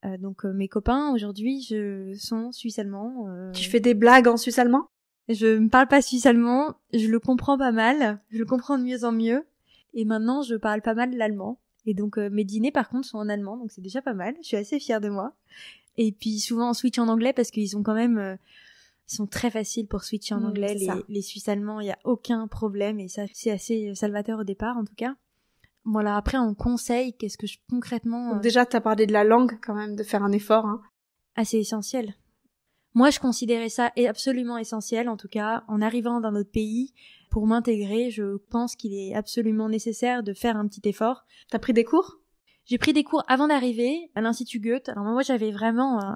Euh, donc mes copains aujourd'hui je... sont suisse allemands. Tu fais des blagues en Suisse allemand Je ne parle pas Suisse allemand, je le comprends pas mal, je le comprends de mieux en mieux. Et maintenant, je parle pas mal l'allemand. Et donc euh, mes dîners par contre sont en allemand, donc c'est déjà pas mal. Je suis assez fière de moi. Et puis souvent on switch en anglais parce qu'ils sont quand même, euh, ils sont très faciles pour switcher en mm, anglais. Les, les, Suisses allemands, il n'y a aucun problème et ça c'est assez salvateur au départ en tout cas. Voilà. Après en conseil, qu'est-ce que je concrètement euh, Déjà t'as parlé de la langue quand même, de faire un effort. Hein. assez ah, essentiel. Moi, je considérais ça absolument essentiel, en tout cas, en arrivant dans notre pays, pour m'intégrer, je pense qu'il est absolument nécessaire de faire un petit effort. T'as pris des cours J'ai pris des cours avant d'arriver à l'Institut Goethe. Alors moi, j'avais vraiment euh,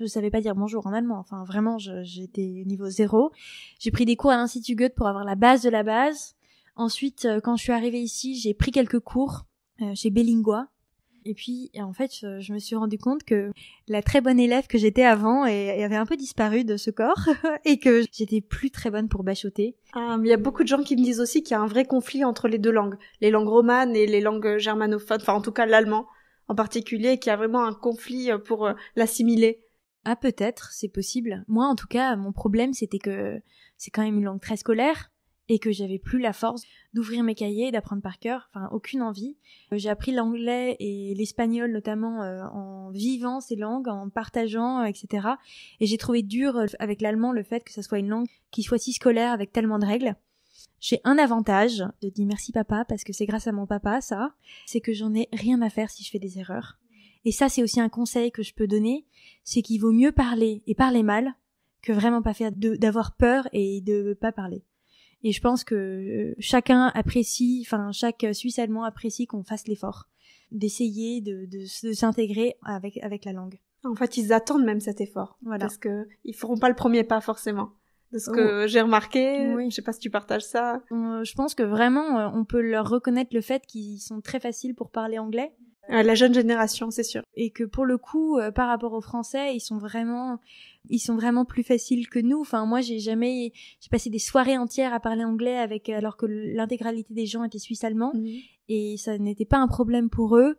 je savais pas dire bonjour en allemand. Enfin, vraiment, j'étais niveau zéro. J'ai pris des cours à l'Institut Goethe pour avoir la base de la base. Ensuite, euh, quand je suis arrivée ici, j'ai pris quelques cours euh, chez Bellingua, et puis, en fait, je, me suis rendu compte que la très bonne élève que j'étais avant avait un peu disparu de ce corps et que j'étais plus très bonne pour bachoter. Ah, il y a beaucoup de gens qui me disent aussi qu'il y a un vrai conflit entre les deux langues, les langues romanes et les langues germanophones, enfin en tout cas l'allemand en particulier, qu'il y a vraiment un conflit euh, pour euh, l'assimiler. Ah peut-être, c'est possible. Moi en tout cas, mon problème c'était que c'est quand même une langue très scolaire et que j'avais plus la force d'ouvrir mes cahiers et d'apprendre par cœur, enfin aucune envie. Euh, j'ai appris l'anglais et l'espagnol notamment euh, en vivant ces langues, en partageant, euh, etc. Et j'ai trouvé dur avec l'allemand le fait que ça soit une langue qui soit si scolaire avec tellement de règles. J'ai un avantage de dire merci papa parce que c'est grâce à mon papa ça, c'est que j'en ai rien à faire si je fais des erreurs. Et ça c'est aussi un conseil que je peux donner, c'est qu'il vaut mieux parler et parler mal que vraiment pas faire d'avoir peur et de pas parler. Et je pense que euh, chacun apprécie, enfin chaque Suisse allemand apprécie qu'on fasse l'effort d'essayer de, s'intégrer avec, avec la langue. En fait, ils attendent même cet effort. Voilà. Parce qu'ils ne feront pas le premier pas forcément. De ce que oh. j'ai remarqué, oui. je sais pas si tu partages ça. Je pense que vraiment, euh, on peut leur reconnaître le fait qu'ils sont très faciles pour parler anglais euh, la jeune génération, c'est sûr. Et que pour le coup, euh, par rapport aux Français, ils sont vraiment, ils sont vraiment plus faciles que nous. Enfin, moi, j'ai jamais, j'ai passé des soirées entières à parler anglais avec, alors que l'intégralité des gens étaient suisses allemands. Mhm. Et ça n'était pas un problème pour eux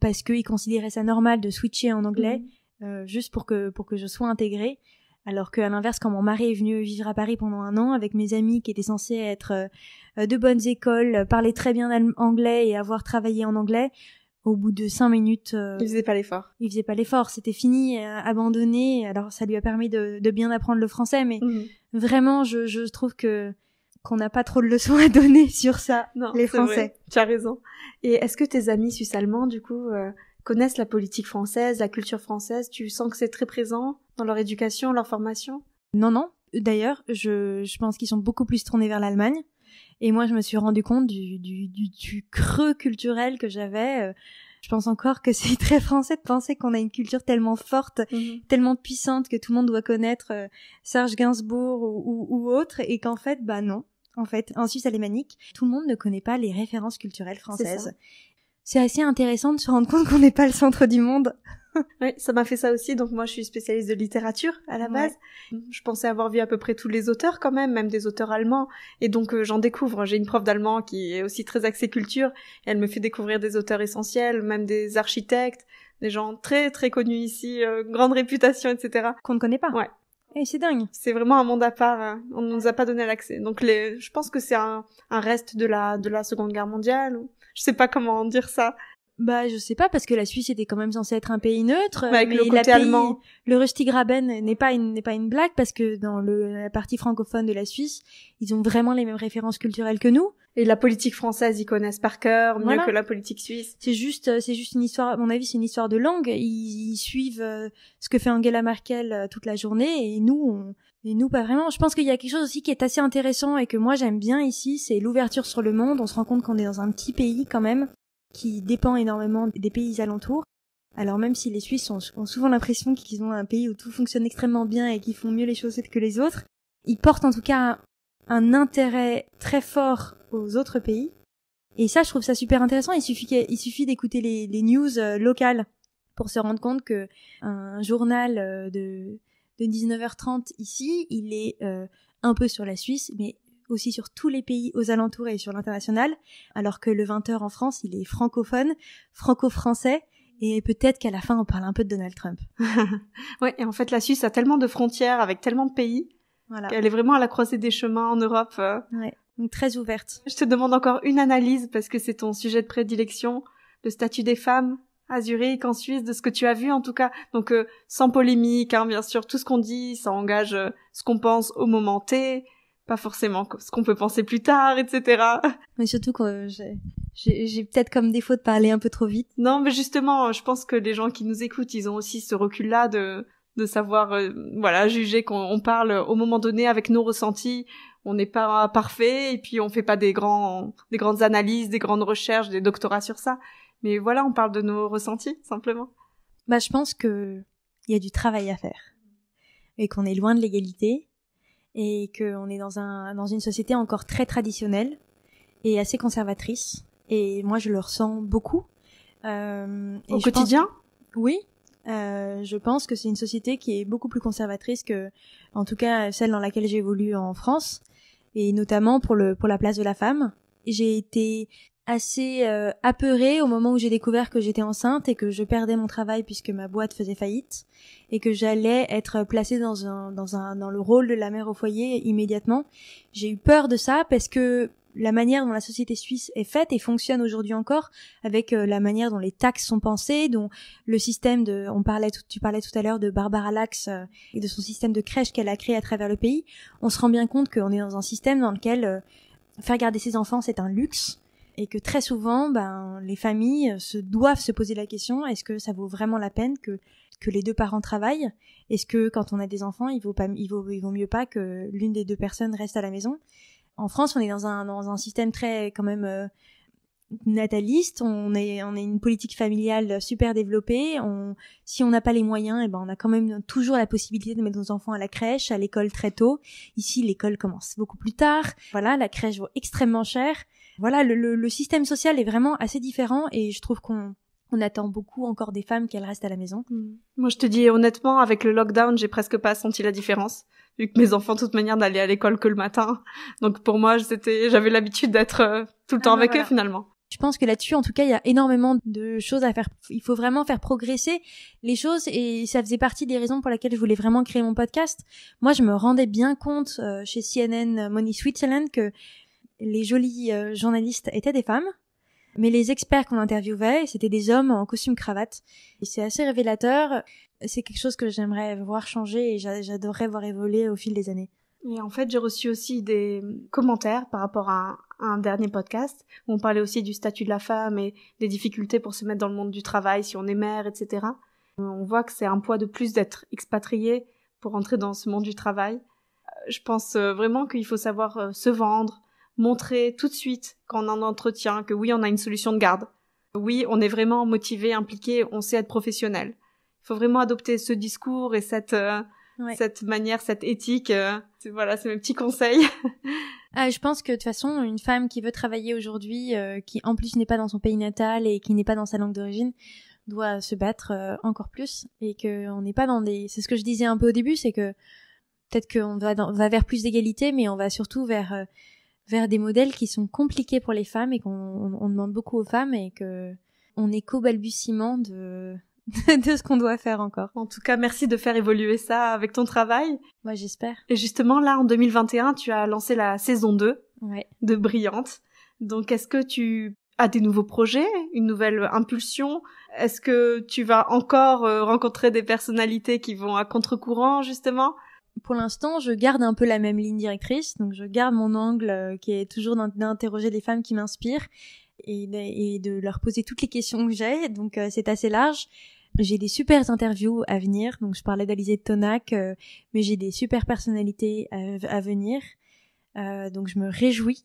parce qu'ils considéraient ça normal de switcher en anglais mhm. euh, juste pour que, pour que je sois intégrée. Alors qu'à l'inverse, quand mon mari est venu vivre à Paris pendant un an avec mes amis qui étaient censés être de bonnes écoles, parler très bien anglais et avoir travaillé en anglais, au bout de cinq minutes. Euh, il faisait pas l'effort. Il faisait pas l'effort, c'était fini, euh, abandonné. Alors ça lui a permis de, bien apprendre le français, mais mhm. vraiment, je, trouve que qu'on n'a pas trop de leçons à donner sur ça, les Français. Tu as raison. Et est-ce que tes amis suisses allemands, du coup, euh, connaissent la politique française, la culture française Tu sens que c'est très présent dans leur éducation, leur formation Non, non. D'ailleurs, je pense qu'ils sont beaucoup plus tournés vers l'Allemagne. Et moi, je me suis rendu compte du, du, creux culturel que j'avais. Euh, je pense encore que c'est très français de penser qu'on a une culture tellement forte, mhm. tellement puissante que tout le monde doit connaître euh, Serge Gainsbourg ou, ou, autre, et qu'en fait, bah non. En fait, en Suisse alémanique, tout le monde ne connaît pas les références culturelles françaises c'est assez intéressant de se rendre compte qu'on n'est pas le centre du monde. oui, ça m'a fait ça aussi. Donc moi, je suis spécialiste de littérature à la base. Je pensais avoir vu à peu près tous les auteurs quand même, même des auteurs allemands. Et donc euh, j'en découvre. J'ai une prof d'allemand qui est aussi très axée culture. elle me fait découvrir des auteurs essentiels, même des architectes, des gens très très connus ici, euh, grande réputation, etc. Qu'on ne connaît pas. Ouais. Et c'est dingue. C'est vraiment un monde à part. Hein. On ne nous a pas donné l'accès. Donc je pense que c'est un, reste de la de la Seconde Guerre mondiale. Je sais pas comment dire ça. Bah je sais pas parce que la Suisse était quand même censée être un pays neutre. mais le côté Le n'est pas une n'est pas une blague parce que dans la partie francophone de la Suisse, ils ont vraiment les mêmes références culturelles que nous et la politique française, ils connaissent par cœur mieux que la politique suisse. C'est juste, euh, c'est juste une histoire. À mon avis, c'est une histoire de langue. Ils, suivent euh, ce que fait Angela Merkel euh, toute la journée, et nous, on, et nous pas vraiment. Je pense qu'il y a quelque chose aussi qui est assez intéressant et que moi j'aime bien ici, c'est l'ouverture sur le monde. On se rend compte qu'on est dans un petit pays quand même qui dépend énormément des pays alentours. Alors même si les Suisses ont, ont souvent l'impression qu'ils ont un pays où tout fonctionne extrêmement bien et qu'ils font mieux les choses que les autres, ils portent en tout cas un intérêt très fort aux autres pays. Et ça, je trouve ça super intéressant. Il suffit, il suffit d'écouter les, news euh, locales pour se rendre compte que un journal euh, de, de 19h30 ici, il est euh, un peu sur la Suisse, mais aussi sur tous les pays aux alentours et sur l'international, alors que le 20h en France, il est francophone, franco-français, et peut-être qu'à la fin, on parle un peu de Donald Trump. ouais, et en fait, la Suisse a tellement de frontières avec tellement de pays elle est vraiment à la croisée des chemins en Europe. Euh. Ouais. Donc très ouverte. Je te demande encore une analyse parce que c'est ton sujet de prédilection, le statut des femmes à Zurich, en Suisse, de ce que tu as vu en tout cas. Donc euh, sans polémique, hein, bien sûr, tout ce qu'on dit, ça engage euh, ce qu'on pense au moment T, pas forcément ce qu'on peut penser plus tard, etc. Mais surtout que j'ai peut-être comme défaut de parler un peu trop vite. Non, mais justement, je pense que les gens qui nous écoutent, ils ont aussi ce recul-là de de savoir euh, voilà juger qu'on parle au moment donné avec nos ressentis on n'est pas parfait et puis on fait pas des grands des grandes analyses des grandes recherches des doctorats sur ça mais voilà on parle de nos ressentis simplement bah je pense que il y a du travail à faire et qu'on est loin de l'égalité et qu'on est dans un dans une société encore très traditionnelle et assez conservatrice et moi je le ressens beaucoup euh, au quotidien oui euh, je pense que c'est une société qui est beaucoup plus conservatrice que, en tout cas, celle dans laquelle j'évolue en France, et notamment pour le pour la place de la femme. J'ai été assez euh, apeurée au moment où j'ai découvert que j'étais enceinte et que je perdais mon travail puisque ma boîte faisait faillite et que j'allais être placée dans un dans un dans le rôle de la mère au foyer immédiatement. J'ai eu peur de ça parce que la manière dont la société suisse est faite et fonctionne aujourd'hui encore, avec euh, la manière dont les taxes sont pensées, dont le système de, on parlait, tu parlais tout à l'heure de Barbara Lax euh, et de son système de crèche qu'elle a créé à travers le pays, on se rend bien compte qu'on est dans un système dans lequel euh, faire garder ses enfants c'est un luxe et que très souvent, ben, les familles se doivent se poser la question est-ce que ça vaut vraiment la peine que que les deux parents travaillent Est-ce que quand on a des enfants, il vaut pas, il il vaut mieux pas que l'une des deux personnes reste à la maison en France, on est dans un, dans un système très quand même euh, nataliste. On est, on est une politique familiale super développée. On, si on n'a pas les moyens, et eh ben on a quand même toujours la possibilité de mettre nos enfants à la crèche, à l'école très tôt. Ici, l'école commence beaucoup plus tard. Voilà, la crèche vaut extrêmement cher. Voilà, le, le, le système social est vraiment assez différent et je trouve qu'on on attend beaucoup encore des femmes qu'elles restent à la maison. Mm. Moi, je te dis honnêtement, avec le lockdown, j'ai presque pas senti la différence, vu que mes mm. enfants, de toute manière, n'allaient à l'école que le matin. Donc pour moi, j'avais l'habitude d'être euh, tout le ah temps bah avec eux finalement. Je pense que là-dessus, en tout cas, il y a énormément de choses à faire. Il faut vraiment faire progresser les choses et ça faisait partie des raisons pour lesquelles je voulais vraiment créer mon podcast. Moi, je me rendais bien compte euh, chez CNN Money Switzerland que les jolies euh, journalistes étaient des femmes mais les experts qu'on interviewait, c'était des hommes en costume cravate. Et c'est assez révélateur. C'est quelque chose que j'aimerais voir changer et j'adorerais voir évoluer au fil des années. Et en fait, j'ai reçu aussi des commentaires par rapport à un, à un, dernier podcast où on parlait aussi du statut de la femme et des difficultés pour se mettre dans le monde du travail si on est mère, etc. Euh, on voit que c'est un poids de plus d'être expatrié pour entrer dans ce monde du travail. Euh, je pense euh, vraiment qu'il faut savoir se vendre, montrer tout de suite qu'on en entretient, que oui, on a une solution de garde. Oui, on est vraiment motivé, impliqué, on sait être professionnel. Il faut vraiment adopter ce discours et cette euh, cette manière, cette éthique. Euh, voilà, c'est mes petits conseils. Ah, je pense que de toute façon, une femme qui veut travailler aujourd'hui, euh, qui en plus n'est pas dans son pays natal et qui n'est pas dans sa langue d'origine, doit se battre encore plus et que on n'est pas dans des. C'est ce que je disais un peu au début, c'est que peut-être qu'on va vers plus d'égalité, mais on va surtout vers vers des modèles qui sont compliqués pour les femmes et qu'on demande beaucoup aux femmes et que on est qu'au balbutiement de, de ce qu'on doit faire encore. En tout cas, merci de faire évoluer ça avec ton travail. Moi, j'espère. Et justement, là, en 2021, tu as lancé la saison 2 de Brillante. Donc, est-ce que tu as des nouveaux projets, une nouvelle impulsion Est-ce que tu vas encore euh, rencontrer des personnalités qui vont à contre-courant, justement pour l'instant, je garde un peu la même ligne directrice, donc je garde mon angle euh, qui est toujours d'interroger les femmes qui m'inspirent et de, leur poser toutes les questions que j'ai, donc euh, c'est assez large. J'ai des super interviews à venir, donc je parlais d'Alizée de Tonac, euh, mais j'ai des super personnalités à, venir, donc je me réjouis.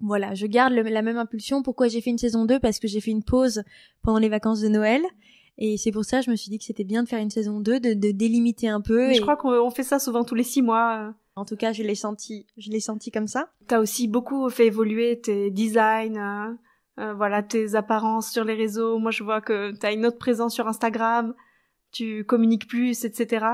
Voilà, je garde la même impulsion. Pourquoi j'ai fait une saison 2 Parce que j'ai fait une pause pendant les vacances de Noël. Et c'est pour ça, je me suis dit que c'était bien de faire une saison 2, de, délimiter un peu. Je crois qu'on fait ça souvent tous les six mois. En tout cas, je l'ai senti, je l'ai senti comme ça. T'as aussi beaucoup fait évoluer tes designs, hein. euh, voilà, tes apparences sur les réseaux. Moi, je vois que t'as une autre présence sur Instagram, tu communiques plus, etc.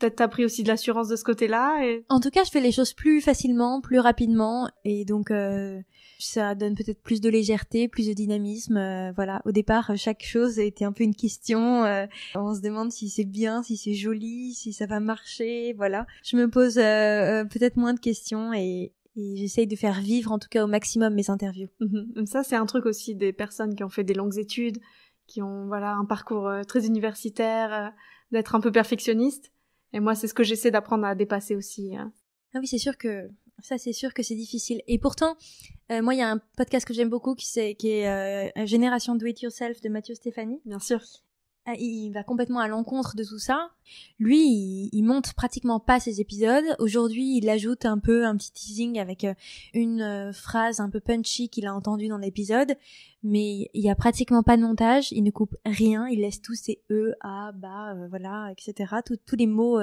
Peut-être t'as pris aussi de l'assurance de ce côté-là. Et... En tout cas, je fais les choses plus facilement, plus rapidement, et donc euh, ça donne peut-être plus de légèreté, plus de dynamisme. Euh, voilà, au départ, chaque chose était un peu une question. Euh, on se demande si c'est bien, si c'est joli, si ça va marcher. Voilà, je me pose peut-être moins de questions et, j'essaye de faire vivre en tout cas au maximum mes interviews. Mhm. Ça, c'est un truc aussi des personnes qui ont fait des longues études, qui ont voilà un parcours très universitaire, d'être un peu perfectionniste. Et moi, c'est ce que j'essaie d'apprendre à dépasser aussi. Hein. Ah oui, c'est sûr que ça, c'est sûr que c'est difficile. Et pourtant, euh, moi, il y a un podcast que j'aime beaucoup qui, est, qui est euh, Génération Do It Yourself de Mathieu Stéphanie. Bien sûr. Ah, il va complètement à l'encontre de tout ça. Lui, il, monte pratiquement pas ses épisodes. Aujourd'hui, il ajoute un peu un petit teasing avec euh, une euh, phrase un peu punchy qu'il a entendue dans l'épisode, mais il y a pratiquement pas de montage. Il ne coupe rien. Il laisse tous ces e, a, bah, voilà, etc. tous les mots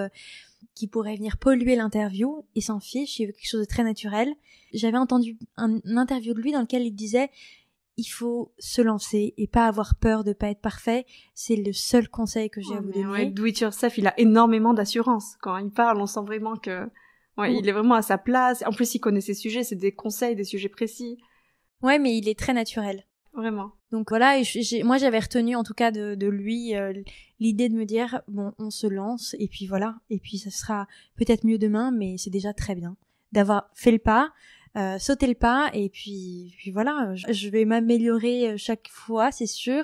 qui pourraient venir polluer l'interview. Il s'en fiche. Il veut quelque chose de très naturel. J'avais entendu un, une interview de lui dans lequel il disait il faut se lancer et pas avoir peur de pas être parfait. C'est le seul conseil que j'ai à oh, vous donner. Ouais, do it yourself, il a énormément d'assurance. Quand il parle, on sent vraiment que il est vraiment à sa place. En plus, il connaît ses sujets, c'est des conseils, des sujets précis. Ouais, mais il est très naturel. Vraiment. Donc voilà, moi j'avais retenu en tout cas de, lui euh, l'idée de me dire bon, on se lance et puis voilà, et puis ça sera peut-être mieux demain, mais c'est déjà très bien d'avoir fait le pas, euh, sauter le pas et puis, puis voilà, je vais m'améliorer euh, chaque fois, c'est sûr,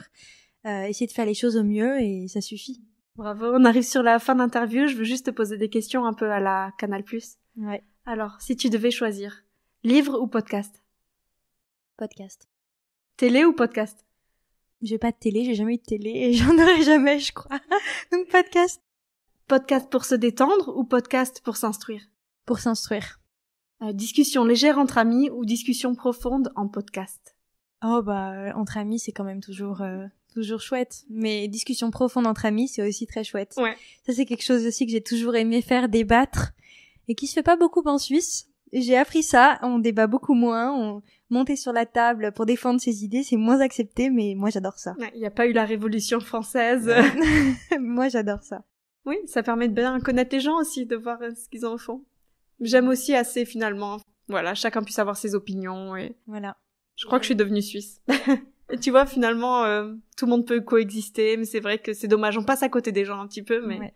euh, essayer de faire les choses au mieux et ça suffit. Bravo, on arrive sur la fin d'interview, je veux juste te poser des questions un peu à la Canal+. Ouais. Alors, si tu devais choisir, livre ou podcast Podcast. Télé ou podcast J'ai pas de télé, j'ai jamais eu de télé et j'en aurai jamais, je crois. Donc podcast. Podcast pour se détendre ou podcast pour s'instruire Pour s'instruire. Euh, discussion légère entre amis ou discussion profonde en podcast Oh bah euh, entre amis c'est quand même toujours euh, toujours chouette, mais discussion profonde entre amis c'est aussi très chouette. Ouais. Ça c'est quelque chose aussi que j'ai toujours aimé faire débattre et qui se fait pas beaucoup en Suisse. J'ai appris ça, on débat beaucoup moins, on monter sur la table pour défendre ses idées, c'est moins accepté, mais moi j'adore ça. Il n'y a pas eu la Révolution française. moi j'adore ça. Oui, ça permet de bien connaître les gens aussi, de voir ce qu'ils en font j'aime aussi assez finalement. Voilà, chacun puisse avoir ses opinions et. Voilà. Je crois que je suis devenue suisse. tu vois, finalement, euh, tout le monde peut coexister, mais c'est vrai que c'est dommage, on passe à côté des gens un petit peu, mais.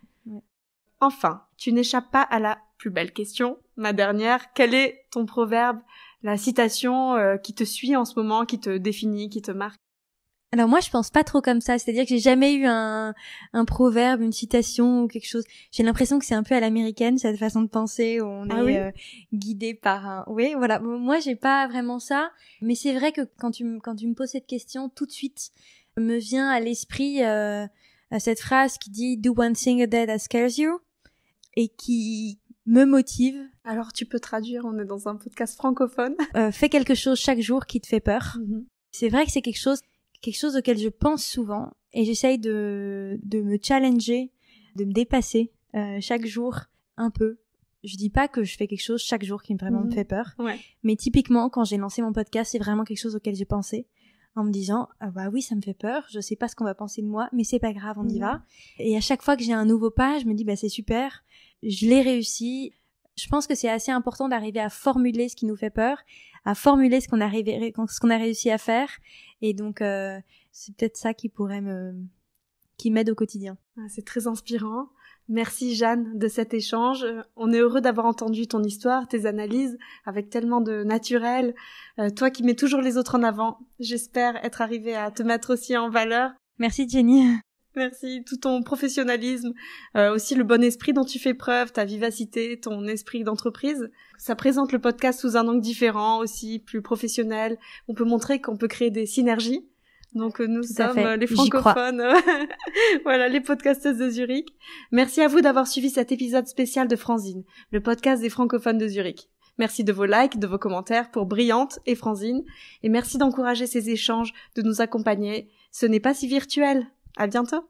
Enfin, tu n'échappes pas à la plus belle question, ma dernière. Quel est ton proverbe, la citation euh, qui te suit en ce moment, qui te définit, qui te marque alors moi, je pense pas trop comme ça. C'est-à-dire que j'ai jamais eu un, un proverbe, une citation ou quelque chose. J'ai l'impression que c'est un peu à l'américaine cette façon de penser où on ah est euh, guidé par un. Oui, voilà. Moi, j'ai pas vraiment ça, mais c'est vrai que quand tu quand tu me poses cette question, tout de suite me vient à l'esprit euh, cette phrase qui dit "Do one thing a day that scares you" et qui me motive. Alors tu peux traduire. On est dans un podcast francophone. Euh, fais quelque chose chaque jour qui te fait peur. Mm-hmm. C'est vrai que c'est quelque chose quelque chose auquel je pense souvent et j'essaye de, me challenger, de me dépasser euh, chaque jour un peu. Je dis pas que je fais quelque chose chaque jour qui vraiment me mhm. fait peur, mais typiquement quand j'ai lancé mon podcast, c'est vraiment quelque chose auquel j'ai pensé en me disant ah bah oui ça me fait peur, je sais pas ce qu'on va penser de moi, mais c'est pas grave, on y mhm. va. Et à chaque fois que j'ai un nouveau pas, je me dis bah c'est super, je l'ai réussi. Je pense que c'est assez important d'arriver à formuler ce qui nous fait peur à formuler ce qu'on a, réussi à faire. Et donc, euh, c'est peut-être ça qui pourrait me, qui m'aide au quotidien. Ah, c'est très inspirant. Merci Jeanne de cet échange. Euh, on est heureux d'avoir entendu ton histoire, tes analyses avec tellement de naturel. Euh, toi qui mets toujours les autres en avant, j'espère être arrivée à te mettre aussi en valeur. Merci Jenny. Merci, tout ton professionnalisme, euh, aussi le bon esprit dont tu fais preuve, ta vivacité, ton esprit d'entreprise. Ça présente le podcast sous un angle différent, aussi plus professionnel. On peut montrer qu'on peut créer des synergies. Donc euh, nous sommes euh, les francophones, voilà les podcasteuses de Zurich. Merci à vous d'avoir suivi cet épisode spécial de Franzine, le podcast des francophones de Zurich. Merci de vos likes, de vos commentaires pour Brillante et Franzine, et merci d'encourager ces échanges, de nous accompagner. Ce n'est pas si virtuel. A bientôt!